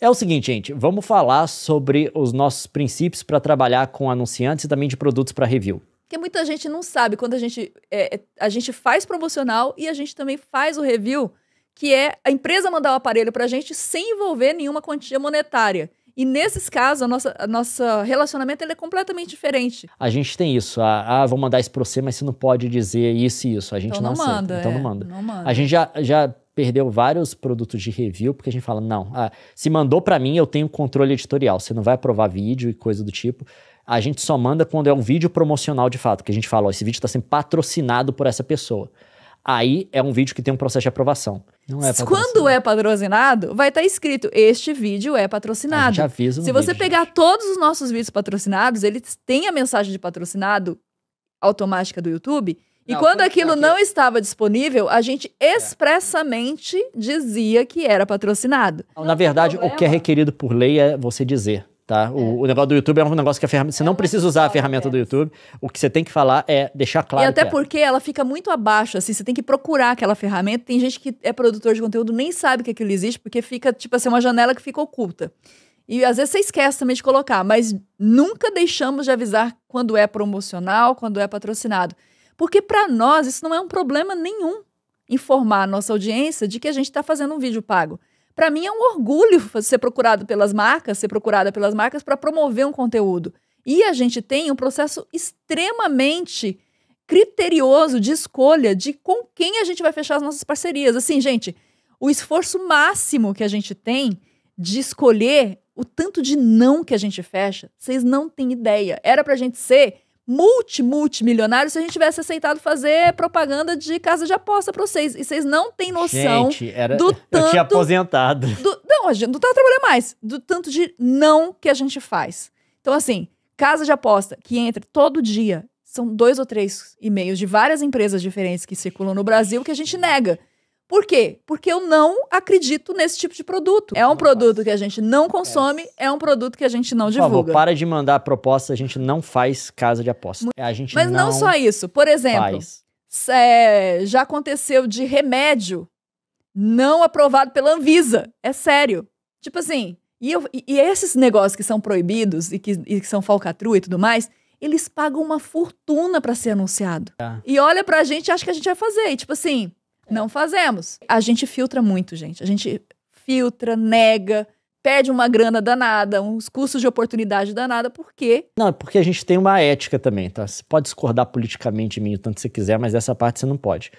É o seguinte, gente, vamos falar sobre os nossos princípios para trabalhar com anunciantes e também de produtos para review. Porque muita gente não sabe quando a gente, é, é, a gente faz promocional e a gente também faz o review, que é a empresa mandar o aparelho para a gente sem envolver nenhuma quantia monetária. E nesses casos, a nossa, a nossa relacionamento ele é completamente diferente. A gente tem isso. Ah, ah, vou mandar isso para você, mas você não pode dizer isso e isso. A gente então não, não manda. Aceita, então é, não manda. Não manda. A gente já, já perdeu vários produtos de review, porque a gente fala, não, ah, se mandou para mim, eu tenho controle editorial, você não vai aprovar vídeo e coisa do tipo. A gente só manda quando é um vídeo promocional de fato, que a gente fala, ó, esse vídeo está sendo patrocinado por essa pessoa. Aí é um vídeo que tem um processo de aprovação. Não é Quando é patrocinado, vai estar tá escrito: este vídeo é patrocinado. avisa Se você vídeo, pegar gente. todos os nossos vídeos patrocinados, eles têm a mensagem de patrocinado automática do YouTube. E não, quando aquilo não estava disponível, a gente é. expressamente dizia que era patrocinado. Não, na verdade, problema. o que é requerido por lei é você dizer. Tá? O, é. o, negócio do YouTube é um negócio que a ferramenta. Você não precisa usar a é ferramenta do YouTube. O que você tem que falar é deixar claro. E até porque ela fica muito abaixo, assim, você tem que procurar aquela ferramenta. Tem gente que é produtor de conteúdo, nem sabe que aquilo existe, porque fica, tipo assim, uma janela que fica oculta. E às vezes você esquece também de colocar, mas nunca deixamos de avisar quando é promocional, quando é patrocinado. Porque para nós isso não é um problema nenhum informar a nossa audiência de que a gente está fazendo um vídeo pago. Para mim é um orgulho ser procurado pelas marcas, ser procurada pelas marcas para promover um conteúdo. E a gente tem um processo extremamente criterioso de escolha de com quem a gente vai fechar as nossas parcerias. Assim, gente, o esforço máximo que a gente tem de escolher o tanto de não que a gente fecha, vocês não têm ideia. Era a gente ser multi, multimilionário se a gente tivesse aceitado fazer propaganda de casa de aposta para vocês. E vocês não têm noção gente, era... do tanto... Eu tinha aposentado. Do... Não, a gente não tava trabalhando mais. Do tanto de não que a gente faz. Então, assim, casa de aposta que entra todo dia são dois ou três e-mails de várias empresas diferentes que circulam no Brasil que a gente nega. Por quê? Porque eu não acredito nesse tipo de produto. É um produto que a gente não consome, é um produto que a gente não divulga. Por favor, para de mandar proposta, a gente não faz casa de aposta. A gente Mas não, não só isso. Por exemplo, é, já aconteceu de remédio não aprovado pela Anvisa. É sério. Tipo assim, e, eu, e esses negócios que são proibidos e que, e que são falcatrua e tudo mais, eles pagam uma fortuna para ser anunciado. É. E olha pra gente acha que a gente vai fazer. E, tipo assim, não fazemos. A gente filtra muito, gente. A gente filtra, nega, pede uma grana danada, uns custos de oportunidade danada, por quê? Não, é porque a gente tem uma ética também, tá? Você pode discordar politicamente de mim o tanto você quiser, mas essa parte você não pode.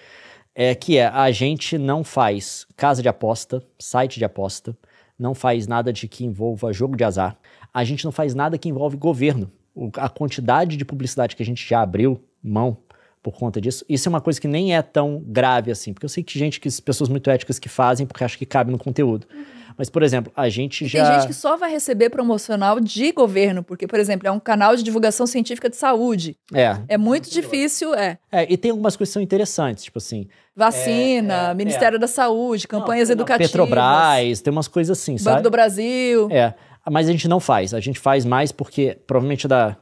É que é, a gente não faz casa de aposta, site de aposta, não faz nada de que envolva jogo de azar. A gente não faz nada que envolve governo. a quantidade de publicidade que a gente já abriu mão por conta disso. Isso é uma coisa que nem é tão grave assim, porque eu sei que gente, que pessoas muito éticas que fazem porque acham que cabe no conteúdo. Uhum. Mas, por exemplo, a gente e já. Tem gente que só vai receber promocional de governo, porque, por exemplo, é um canal de divulgação científica de saúde. É. É muito difícil, é. É, e tem algumas coisas que são interessantes, tipo assim. Vacina, é, é, Ministério é. da Saúde, campanhas não, educativas. Petrobras, tem umas coisas assim, Banco sabe? Banco do Brasil. É. Mas a gente não faz. A gente faz mais porque, provavelmente, é da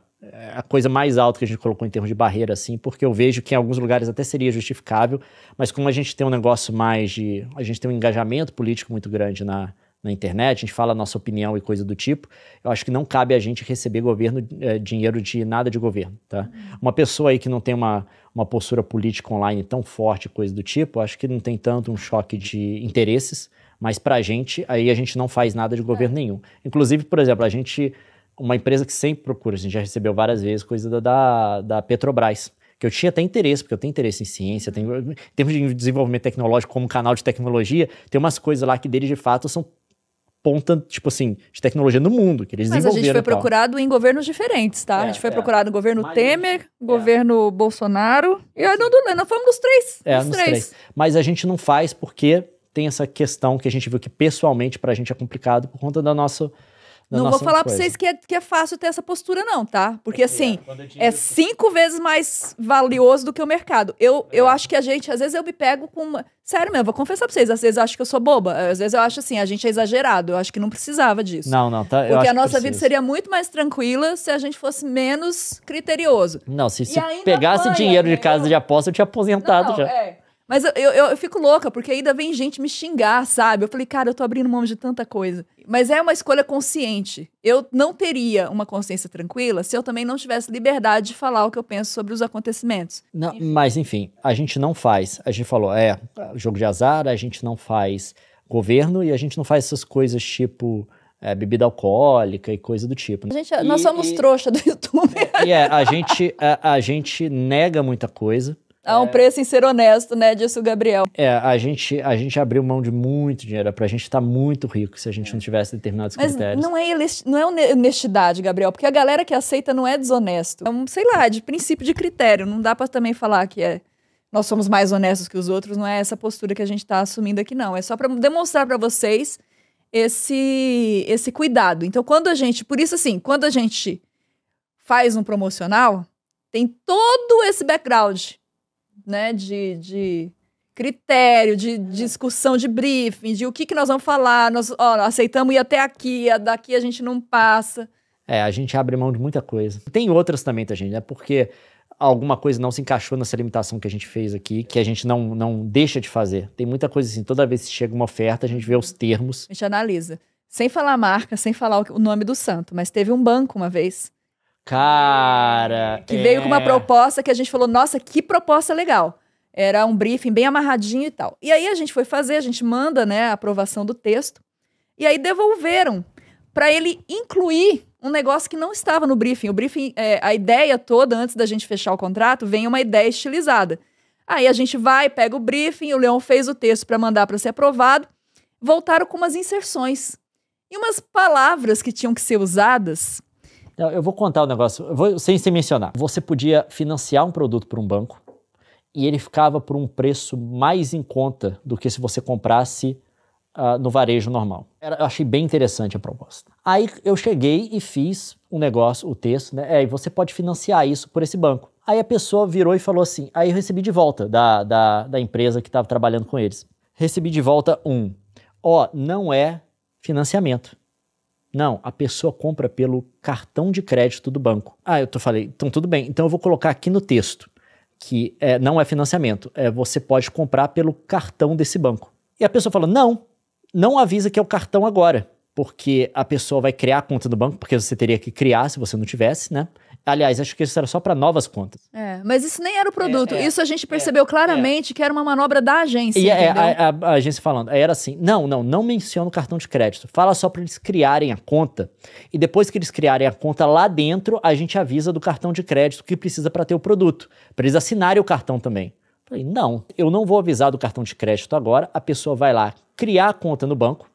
a coisa mais alta que a gente colocou em termos de barreira, assim, porque eu vejo que em alguns lugares até seria justificável, mas como a gente tem um negócio mais de. a gente tem um engajamento político muito grande na, na internet, a gente fala a nossa opinião e coisa do tipo, eu acho que não cabe a gente receber governo, eh, dinheiro de nada de governo, tá? Uhum. Uma pessoa aí que não tem uma, uma postura política online tão forte, coisa do tipo, acho que não tem tanto um choque de interesses, mas pra gente, aí a gente não faz nada de governo é. nenhum. Inclusive, por exemplo, a gente uma empresa que sempre procura, a gente já recebeu várias vezes coisa da, da Petrobras que eu tinha até interesse, porque eu tenho interesse em ciência, tenho, uhum. em termos de desenvolvimento tecnológico como canal de tecnologia, tem umas coisas lá que deles de fato são ponta, tipo assim, de tecnologia no mundo, que eles Mas desenvolveram. Mas a gente foi procurado em governos diferentes, tá? É, a gente foi é. procurado no governo Mas, Temer, é. governo Bolsonaro, e aí não, não, fomos dos três. É, dos três. três. Mas a gente não faz porque tem essa questão que a gente viu que pessoalmente pra gente é complicado por conta da nossa não vou falar para vocês que é, que é fácil ter essa postura, não, tá? Porque, é, assim, é, é cinco vezes mais valioso do que o mercado. Eu, é. eu acho que a gente, às vezes, eu me pego com. Uma... Sério mesmo, vou confessar pra vocês, às vezes eu acho que eu sou boba. Às vezes eu acho assim, a gente é exagerado. Eu acho que não precisava disso. Não, não, tá. Porque a nossa vida seria muito mais tranquila se a gente fosse menos criterioso. Não, se, se pegasse apanha, dinheiro de casa de aposta, eu tinha aposentado não, já. É. Mas eu, eu, eu, fico louca, porque ainda vem gente me xingar, sabe? Eu falei, cara, eu tô abrindo mão de tanta coisa. Mas é uma escolha consciente. Eu não teria uma consciência tranquila se eu também não tivesse liberdade de falar o que eu penso sobre os acontecimentos. Não, enfim. Mas, enfim, a gente não faz. A gente falou, é, jogo de azar, a gente não faz governo e a gente não faz essas coisas tipo. É, bebida alcoólica e coisa do tipo. A gente, é, e, nós somos e, trouxa do YouTube. E é, a gente, a, a gente nega muita coisa a um é. preço em ser honesto, né? Disse o Gabriel. É, a gente, a gente abriu mão de muito dinheiro. É, pra gente estar tá muito rico se a gente é. não tivesse determinados Mas critérios. Não é, não é honestidade, Gabriel, porque a galera que aceita não é desonesto. É um, sei lá, de princípio de critério. Não dá para também falar que é nós somos mais honestos que os outros, não é essa postura que a gente está assumindo aqui, não. É só para demonstrar para vocês esse, esse cuidado. Então, quando a gente. Por isso, assim, quando a gente faz um promocional, tem todo esse background né, de, de critério, de, é. discussão, de briefing, de o que, que nós vamos falar, nós ó, aceitamos ir até aqui, daqui a gente não passa. É, a gente abre mão de muita coisa. Tem outras também, tá, gente? É né? porque alguma coisa não se encaixou nessa limitação que a gente fez aqui, que a gente não, não deixa de fazer. Tem muita coisa assim, toda vez que chega uma oferta, a gente vê os termos. A gente analisa. Sem falar a marca, sem falar o nome do santo, mas teve um banco uma vez Cara. Que é. veio com uma é. proposta que a gente falou: nossa, que proposta legal. Era um briefing bem amarradinho e tal. E aí a gente foi fazer, a gente manda né, a aprovação do texto. E aí devolveram para ele incluir um negócio que não estava no briefing. O briefing, é, a ideia toda, antes da gente fechar o contrato, vem uma ideia estilizada. Aí a gente vai, pega o briefing, o Leão fez o texto para mandar para ser aprovado, voltaram com umas inserções e umas palavras que tinham que ser usadas então, eu vou contar o um negócio, vou, sem se mencionar. Você podia financiar um produto por um banco e ele ficava por um preço mais em conta do que se você comprasse uh, no varejo normal. Era, eu achei bem interessante a proposta. Aí eu cheguei e fiz o um negócio, o texto, né? É, e você pode financiar isso por esse banco. Aí a pessoa virou e falou assim. Aí eu recebi de volta da, da, da empresa que estava trabalhando com eles. Recebi de volta um. Ó, oh, não é financiamento. Não, a pessoa compra pelo cartão de crédito do banco. Ah, eu tô, falei, então tudo bem. Então eu vou colocar aqui no texto que é, não é financiamento, é você pode comprar pelo cartão desse banco. E a pessoa fala: não, não avisa que é o cartão agora, porque a pessoa vai criar a conta do banco, porque você teria que criar se você não tivesse, né? Aliás, acho que isso era só para novas contas. É, mas isso nem era o produto. É, é, isso a gente é, percebeu é, claramente que era uma manobra da agência. E é, é, a, a, a, agência falando, era assim: não, não, não menciona o cartão de crédito. Fala só para eles criarem a conta. E depois que eles criarem a conta lá dentro, a gente avisa do cartão de crédito que precisa para ter o produto. Para eles assinarem o cartão também. falei, não, eu não vou avisar do cartão de crédito agora. A pessoa vai lá criar a conta no banco.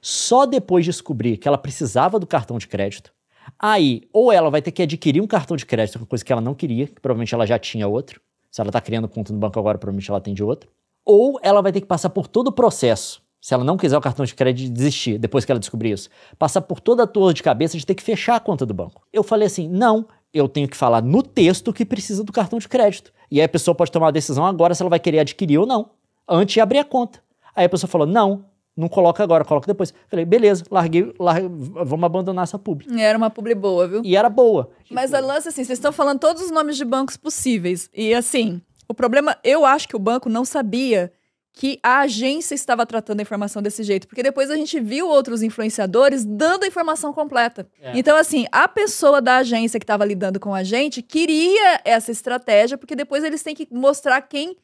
Só depois descobrir que ela precisava do cartão de crédito Aí, ou ela vai ter que adquirir um cartão de crédito, uma coisa que ela não queria, que provavelmente ela já tinha outro. Se ela está criando conta no banco agora, provavelmente ela tem de outro. Ou ela vai ter que passar por todo o processo, se ela não quiser o cartão de crédito, desistir depois que ela descobrir isso. Passar por toda a torre de cabeça de ter que fechar a conta do banco. Eu falei assim: não, eu tenho que falar no texto que precisa do cartão de crédito. E aí a pessoa pode tomar a decisão agora se ela vai querer adquirir ou não, antes de abrir a conta. Aí a pessoa falou: não, não coloca agora, coloca depois. Falei, beleza, larguei, larguei vamos abandonar essa publi. E era uma publi boa, viu? E era boa. Mas a lance, assim, vocês estão falando todos os nomes de bancos possíveis. E assim, o problema, eu acho que o banco não sabia que a agência estava tratando a informação desse jeito, porque depois a gente viu outros influenciadores dando a informação completa. É. Então, assim, a pessoa da agência que estava lidando com a gente queria essa estratégia, porque depois eles têm que mostrar quem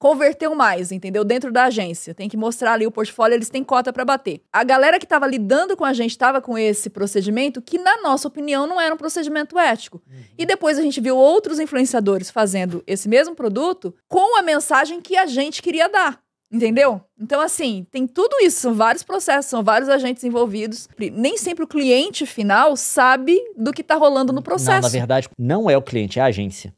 converteu mais, entendeu? Dentro da agência. Tem que mostrar ali o portfólio, eles têm cota para bater. A galera que estava lidando com a gente estava com esse procedimento que, na nossa opinião, não era um procedimento ético. Uhum. E depois a gente viu outros influenciadores fazendo esse mesmo produto com a mensagem que a gente queria dar. Entendeu? Então, assim, tem tudo isso, são vários processos, são vários agentes envolvidos. Nem sempre o cliente final sabe do que está rolando no processo. Não, na verdade, não é o cliente, é a agência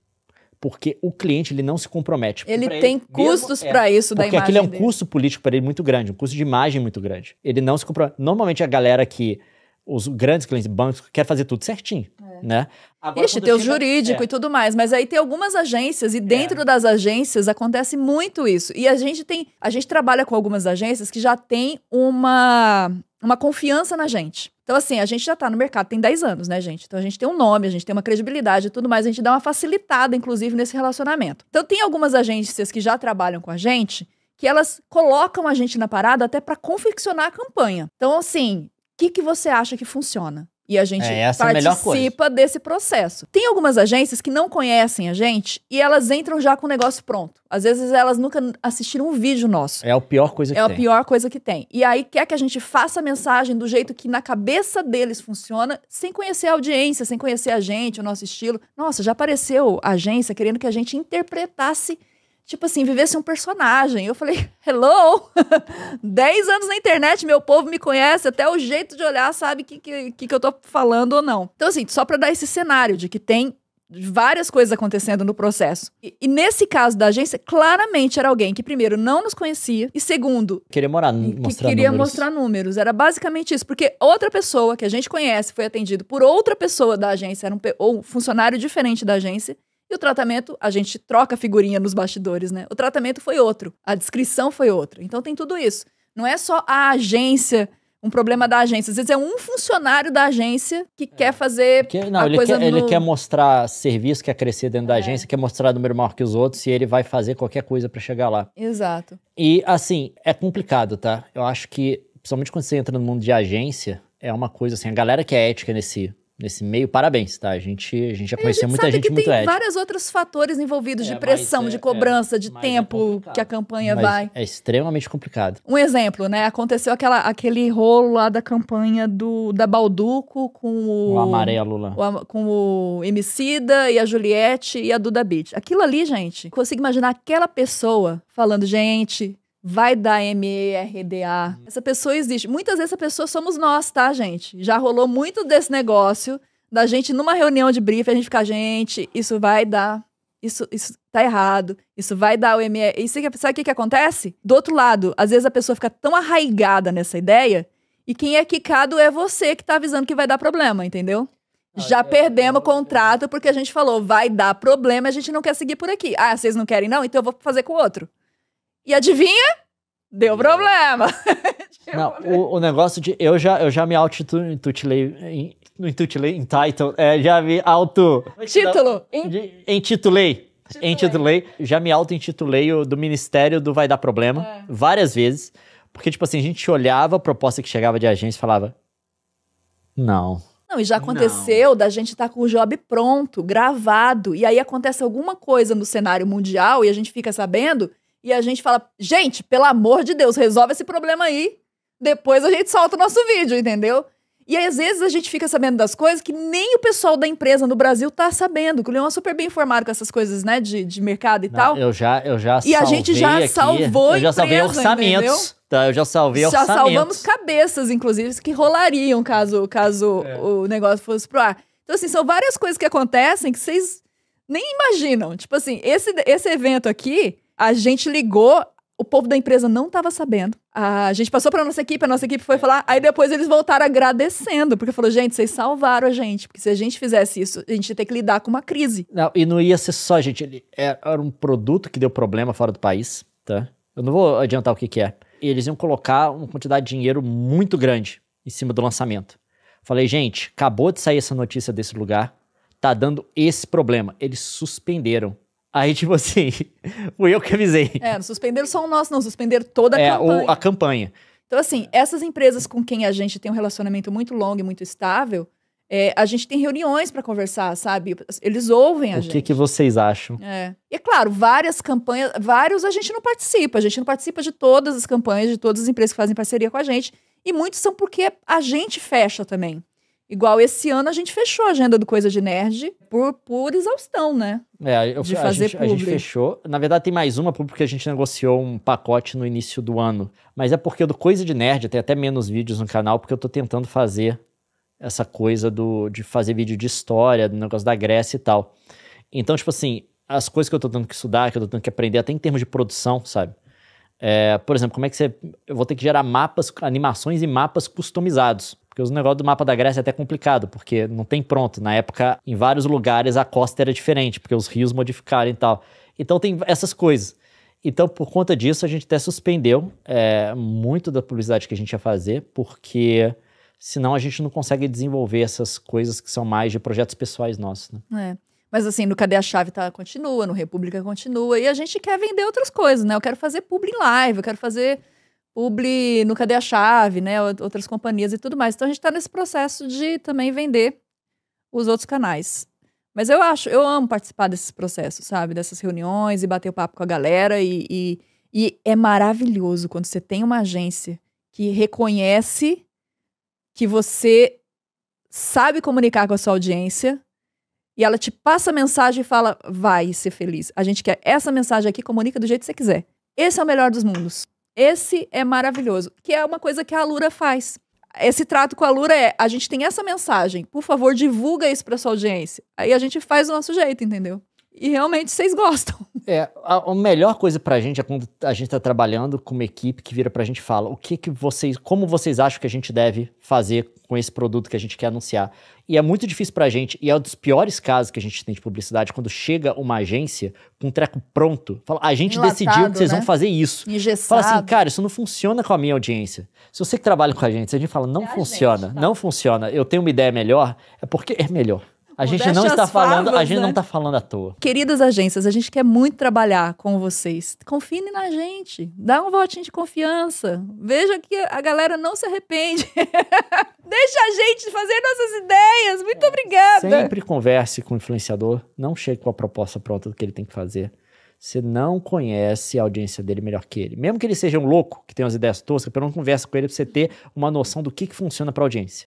porque o cliente ele não se compromete. Ele pra tem ele custos é. para isso da imagem Porque aquilo é um dele. custo político para ele muito grande, um custo de imagem muito grande. Ele não se compromete. Normalmente a galera que os grandes clientes bancos quer fazer tudo certinho, é. né? Agora, Ixi, tem o jurídico é. e tudo mais, mas aí tem algumas agências e é. dentro é. das agências acontece muito isso. E a gente tem, a gente trabalha com algumas agências que já tem uma uma confiança na gente. Então, assim, a gente já está no mercado tem 10 anos, né, gente? Então a gente tem um nome, a gente tem uma credibilidade e tudo mais, a gente dá uma facilitada, inclusive, nesse relacionamento. Então, tem algumas agências que já trabalham com a gente que elas colocam a gente na parada até para confeccionar a campanha. Então, assim, o que, que você acha que funciona? E a gente é, participa é a desse processo. Tem algumas agências que não conhecem a gente e elas entram já com o negócio pronto. Às vezes elas nunca assistiram um vídeo nosso. É a pior coisa é que tem. É a pior coisa que tem. E aí quer que a gente faça a mensagem do jeito que na cabeça deles funciona, sem conhecer a audiência, sem conhecer a gente, o nosso estilo. Nossa, já apareceu agência querendo que a gente interpretasse tipo assim, vivesse um personagem. Eu falei, hello! dez anos na internet, meu povo me conhece, até o jeito de olhar sabe o que, que, que eu tô falando ou não. Então, assim, só para dar esse cenário de que tem várias coisas acontecendo no processo. E, e, nesse caso da agência, claramente era alguém que, primeiro, não nos conhecia e, segundo, queria morar, que mostrar queria números. mostrar números. Era basicamente isso, porque outra pessoa que a gente conhece foi atendido por outra pessoa da agência, era um, ou um funcionário diferente da agência, e o tratamento, a gente troca figurinha nos bastidores, né? O tratamento foi outro, a descrição foi outra. Então tem tudo isso. Não é só a agência um problema da agência. Às vezes é um funcionário da agência que é. quer fazer não, ele quer, no... ele quer, mostrar serviço, quer crescer dentro é. da agência, quer mostrar número maior que os outros e ele vai fazer qualquer coisa para chegar lá. Exato. E, assim, é complicado, tá? Eu acho que, principalmente quando você entra no mundo de agência, é uma coisa assim, a galera que é ética nesse nesse meio, parabéns, tá? A gente, a gente já é, conheceu muita gente muito tem vários outros fatores envolvidos é, é, de é, pressão, de cobrança, é, de tempo é que a campanha mas vai. É extremamente complicado. Um exemplo, né? Aconteceu aquela, aquele rolo lá da campanha do da Balduco com o. O amarelo lá. O, com o Emicida e a Juliette e a Duda Beat. Aquilo ali, gente, consigo imaginar aquela pessoa falando, gente, vai dar MERDA. Uhum. Essa pessoa existe. Muitas vezes essa pessoa somos nós, tá, gente? Já rolou muito desse negócio da gente numa reunião de briefing, a gente ficar, gente, isso vai dar, isso, isso tá errado, isso vai dar o ME. E sabe o que, que acontece? Do outro lado, às vezes a pessoa fica tão arraigada nessa ideia e quem é quicado é você que tá avisando que vai dar problema, entendeu? Ah, Já é, perdemos é, o contrato porque a gente falou, vai dar problema, a gente não quer seguir por aqui. Ah, vocês não querem não? Então eu vou fazer com o outro. E adivinha? Deu problema. Não, o, o, negócio de. Eu já, eu já me auto-intitulei. No intitulei, em É, já me auto. É Título. em intitulei. Intitulei. Já me auto-intitulei do Ministério do Vai Dar Problema é. várias vezes. Porque, tipo assim, a gente olhava a proposta que chegava de agência e falava. Não. Não, e já aconteceu não. da gente estar tá com o job pronto, gravado, e aí acontece alguma coisa no cenário mundial e a gente fica sabendo e a gente fala, gente, pelo amor de Deus, resolve esse problema aí. Depois a gente solta o nosso vídeo, entendeu? E às vezes a gente fica sabendo das coisas que nem o pessoal da empresa no Brasil tá sabendo. Que o Leão é super bem informado com essas coisas, né? De, de mercado e Não, tal. Eu já, eu já E a gente já aqui, salvou Eu já salvei empresa, orçamentos. Entendeu? Tá, eu já salvei já orçamentos. Já salvamos cabeças, inclusive, que rolariam caso, caso é. o negócio fosse pro ar. Então, assim, são várias coisas que acontecem que vocês nem imaginam. Tipo assim, esse, esse evento aqui a gente ligou, o povo da empresa não estava sabendo. A gente passou para nossa equipe, a nossa equipe foi é. falar, aí depois eles voltaram agradecendo, porque falou, gente, vocês salvaram a gente, porque se a gente fizesse isso, a gente ia ter que lidar com uma crise. Não, e não ia ser só, gente, ele é, era um produto que deu problema fora do país, tá? Eu não vou adiantar o que que é. E eles iam colocar uma quantidade de dinheiro muito grande em cima do lançamento. Falei, gente, acabou de sair essa notícia desse lugar, tá dando esse problema. Eles suspenderam Aí, tipo assim, fui eu que avisei. É, não suspenderam só o nosso, não, suspenderam toda a é, campanha. a campanha. Então, assim, essas empresas com quem a gente tem um relacionamento muito longo e muito estável, é, a gente tem reuniões para conversar, sabe? Eles ouvem a o gente. O que, que vocês acham? É. E é claro, várias campanhas, vários a gente não participa. A gente não participa de todas as campanhas, de todas as empresas que fazem parceria com a gente. E muitos são porque a gente fecha também. Igual esse ano a gente fechou a agenda do Coisa de Nerd por, por exaustão, né? É, eu, de fazer a, gente, a gente fechou. Na verdade, tem mais uma porque a gente negociou um pacote no início do ano. Mas é porque do Coisa de Nerd tem até menos vídeos no canal, porque eu tô tentando fazer essa coisa do, de fazer vídeo de história, do negócio da Grécia e tal. Então, tipo assim, as coisas que eu tô tendo que estudar, que eu tô tendo que aprender, até em termos de produção, sabe? É, por exemplo, como é que você. Eu vou ter que gerar mapas, animações e mapas customizados porque os negócios do mapa da Grécia é até complicado, porque não tem pronto. Na época, em vários lugares, a costa era diferente, porque os rios modificaram e tal. Então tem essas coisas. Então, por conta disso, a gente até suspendeu é, muito da publicidade que a gente ia fazer, porque senão a gente não consegue desenvolver essas coisas que são mais de projetos pessoais nossos. Né? É. Mas assim, no Cadê a Chave tá, continua, no República continua, e a gente quer vender outras coisas, né? Eu quero fazer publi em live, eu quero fazer Publi no Cadê a Chave, né? Outras companhias e tudo mais. Então a gente está nesse processo de também vender os outros canais. Mas eu acho, eu amo participar desses processos, sabe? Dessas reuniões e bater o papo com a galera. E, e, e é maravilhoso quando você tem uma agência que reconhece que você sabe comunicar com a sua audiência e ela te passa a mensagem e fala: vai ser feliz. A gente quer essa mensagem aqui, comunica do jeito que você quiser. Esse é o melhor dos mundos. Esse é maravilhoso, que é uma coisa que a Lura faz. Esse trato com a Lura é, a gente tem essa mensagem, por favor, divulga isso para sua audiência. Aí a gente faz do nosso jeito, entendeu? E realmente vocês gostam. É, a, a melhor coisa pra gente é quando a gente tá trabalhando com uma equipe que vira pra gente e fala o que que vocês, como vocês acham que a gente deve fazer com esse produto que a gente quer anunciar. E é muito difícil pra gente, e é um dos piores casos que a gente tem de publicidade, quando chega uma agência com um treco pronto, fala, a gente Enlatado, decidiu que vocês né? vão fazer isso. Engessado. Fala assim, cara, isso não funciona com a minha audiência. Se você que trabalha com a gente, a gente fala, não é funciona, gente, tá? não funciona, eu tenho uma ideia melhor, é porque é melhor. A gente não está falando, a gente né? não está falando à toa. Queridas agências, a gente quer muito trabalhar com vocês. Confie na gente, dá um votinho de confiança. Veja que a galera não se arrepende. Deixa a gente fazer nossas ideias. Muito é. obrigada. Sempre converse com o influenciador, não chegue com a proposta pronta do que ele tem que fazer. Você não conhece a audiência dele melhor que ele. Mesmo que ele seja um louco, que tem umas ideias toscas, pelo menos converse com ele para você ter uma noção do que, que funciona para a audiência.